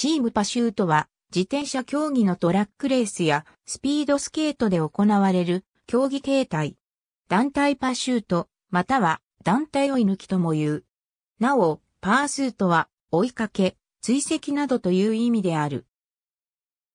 チームパシュートは自転車競技のトラックレースやスピードスケートで行われる競技形態。団体パシュート、または団体追い抜きとも言う。なお、パースートは追いかけ、追跡などという意味である。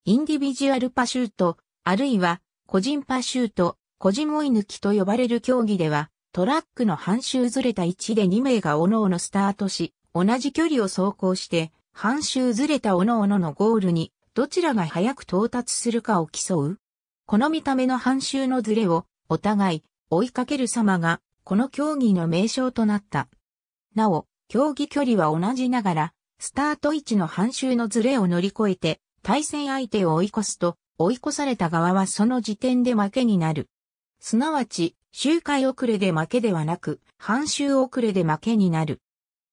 インディビジュアルパシュート、あるいは個人パシュート、個人追い抜きと呼ばれる競技では、トラックの半周ずれた位置で2名が各々スタートし、同じ距離を走行して、半周ずれた各々のゴールに、どちらが早く到達するかを競う。この見た目の半周のずれを、お互い、追いかける様が、この競技の名称となった。なお、競技距離は同じながら、スタート位置の半周のずれを乗り越えて、対戦相手を追い越すと、追い越された側はその時点で負けになる。すなわち、周回遅れで負けではなく、半周遅れで負けになる。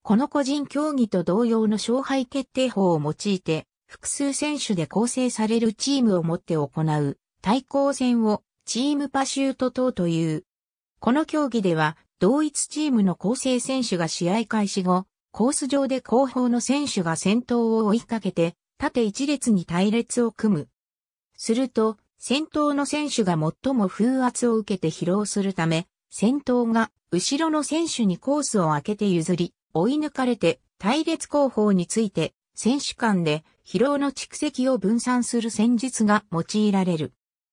この個人競技と同様の勝敗決定法を用いて、複数選手で構成されるチームを持って行う対抗戦をチームパシュート等という。この競技では、同一チームの構成選手が試合開始後、コース上で後方の選手が先頭を追いかけて、縦一列に隊列を組む。すると、先頭の選手が最も風圧を受けて疲労するため、先頭が後ろの選手にコースを開けて譲り、追い抜かれて、隊列後方について、選手間で疲労の蓄積を分散する戦術が用いられる。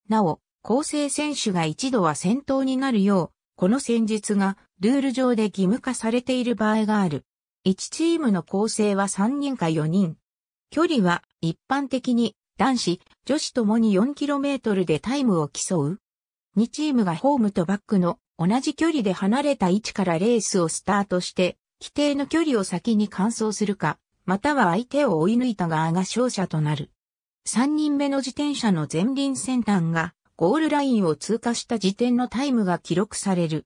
なお、構成選手が一度は先頭になるよう、この戦術がルール上で義務化されている場合がある。1チームの構成は3人か4人。距離は一般的に男子、女子ともに 4km でタイムを競う。2チームがホームとバックの同じ距離で離れた位置からレースをスタートして規定の距離を先に完走するか、または相手を追い抜いた側が勝者となる。3人目の自転車の前輪先端がゴールラインを通過した時点のタイムが記録される。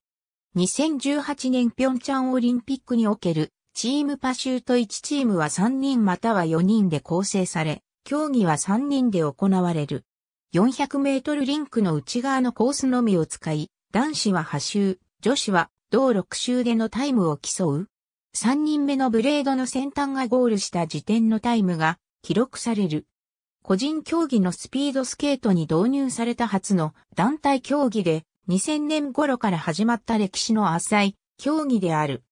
2018年ピョンチャンオリンピックにおけるチームパシュート1チームは3人または4人で構成され、競技は3人で行われる。400メートルリンクの内側のコースのみを使い、男子は8周、女子は同6周でのタイムを競う。3人目のブレードの先端がゴールした時点のタイムが記録される。個人競技のスピードスケートに導入された初の団体競技で2000年頃から始まった歴史の浅い競技である。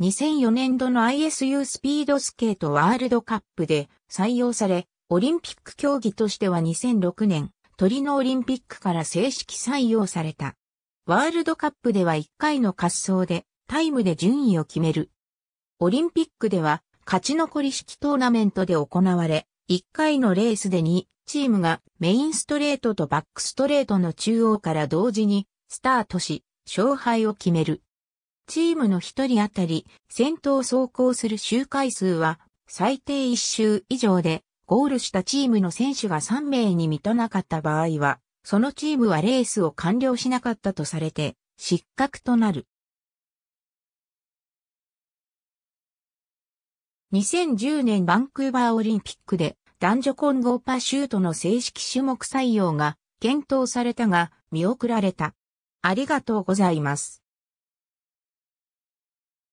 2004年度の ISU スピードスケートワールドカップで採用され、オリンピック競技としては2006年、トリノオリンピックから正式採用された。ワールドカップでは1回の滑走でタイムで順位を決めるオリンピックでは勝ち残り式トーナメントで行われ、1回のレースで2チームがメインストレートとバックストレートの中央から同時にスタートし、勝敗を決める。チームの1人あたり、先頭走行する周回数は最低1周以上で、ゴールしたチームの選手が3名に満たなかった場合は、そのチームはレースを完了しなかったとされて、失格となる。2010年バンクーバーオリンピックで男女混合パシュートの正式種目採用が検討されたが見送られた。ありがとうございます。